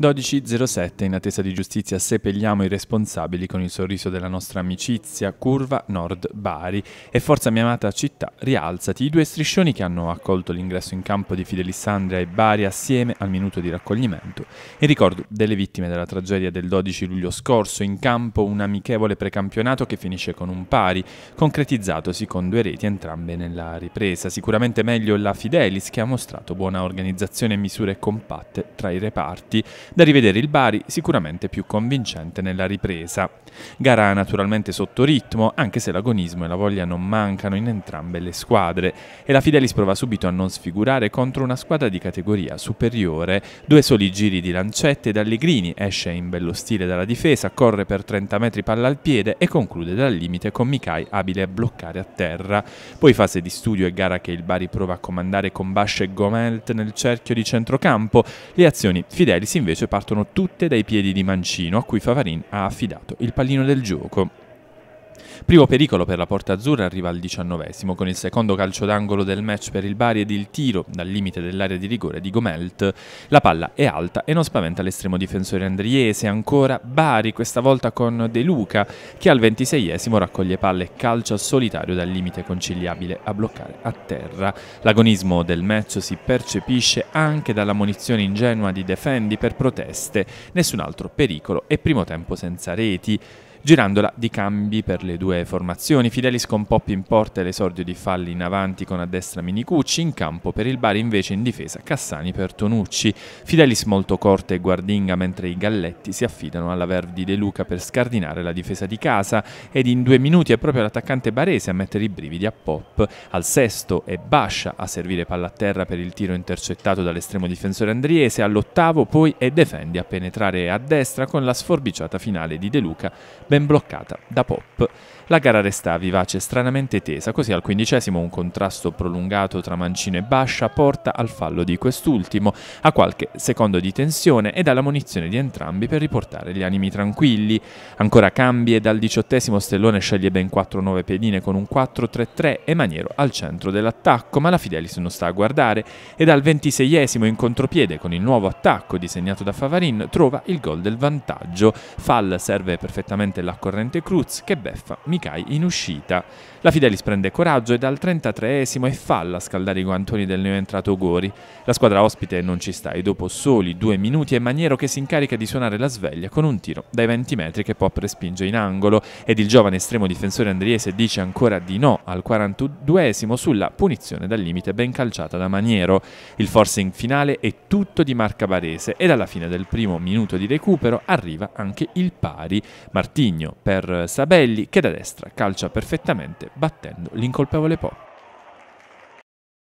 12.07 in attesa di giustizia seppelliamo i responsabili con il sorriso della nostra amicizia, curva Nord Bari e forza mia amata città, rialzati. I due striscioni che hanno accolto l'ingresso in campo di Fidelissandria e Bari assieme al minuto di raccoglimento. In ricordo delle vittime della tragedia del 12 luglio scorso, in campo un amichevole precampionato che finisce con un pari, concretizzatosi con due reti entrambe nella ripresa. Sicuramente meglio la Fidelis che ha mostrato buona organizzazione e misure compatte tra i reparti da rivedere il Bari sicuramente più convincente nella ripresa. Gara naturalmente sotto ritmo, anche se l'agonismo e la voglia non mancano in entrambe le squadre, e la Fidelis prova subito a non sfigurare contro una squadra di categoria superiore. Due soli giri di lancette da Allegrini, esce in bello stile dalla difesa, corre per 30 metri palla al piede e conclude dal limite con Mikai abile a bloccare a terra. Poi fase di studio e gara che il Bari prova a comandare con Basce e Gomelt nel cerchio di centrocampo, le azioni Fidelis invece invece partono tutte dai piedi di Mancino, a cui Favarin ha affidato il pallino del gioco. Primo pericolo per la Porta Azzurra arriva al diciannovesimo con il secondo calcio d'angolo del match per il Bari ed il tiro dal limite dell'area di rigore di Gomelt. La palla è alta e non spaventa l'estremo difensore andriese, ancora Bari questa volta con De Luca che al ventiseiesimo raccoglie palle e calcia solitario dal limite conciliabile a bloccare a terra. L'agonismo del match si percepisce anche dalla munizione ingenua di Defendi per proteste, nessun altro pericolo e primo tempo senza reti girandola di cambi per le due formazioni. Fidelis con Poppi in porta e l'esordio di Falli in avanti con a destra Minicucci, in campo per il Bari invece in difesa Cassani per Tonucci. Fidelis molto corte e guardinga mentre i Galletti si affidano alla Verdi De Luca per scardinare la difesa di casa ed in due minuti è proprio l'attaccante barese a mettere i brividi a Pop. Al sesto è Bascia a servire palla a terra per il tiro intercettato dall'estremo difensore andriese, all'ottavo poi è Defendi a penetrare a destra con la sforbiciata finale di De Luca ben bloccata da Pop. La gara resta vivace e stranamente tesa, così al quindicesimo un contrasto prolungato tra Mancino e Bascia porta al fallo di quest'ultimo, a qualche secondo di tensione e alla munizione di entrambi per riportare gli animi tranquilli. Ancora cambi e dal diciottesimo Stellone sceglie ben 4 nuove pedine con un 4-3-3 e Maniero al centro dell'attacco, ma la Fidelis non sta a guardare e dal ventiseiesimo in contropiede con il nuovo attacco disegnato da Favarin trova il gol del vantaggio. Fall serve perfettamente martella a corrente Cruz che beffa Mikai in uscita. La Fidelis prende coraggio ed al 33esimo e falla a scaldare i guantoni del neoentrato Gori. La squadra ospite non ci sta e dopo soli due minuti è Maniero che si incarica di suonare la sveglia con un tiro dai 20 metri che Pop respinge in angolo ed il giovane estremo difensore andriese dice ancora di no al 42esimo sulla punizione dal limite ben calciata da Maniero. Il forcing finale è tutto di marca Varese ed alla fine del primo minuto di recupero arriva anche il pari. Martini Mourinho per Sabelli che da destra calcia perfettamente battendo l'incolpevole Po.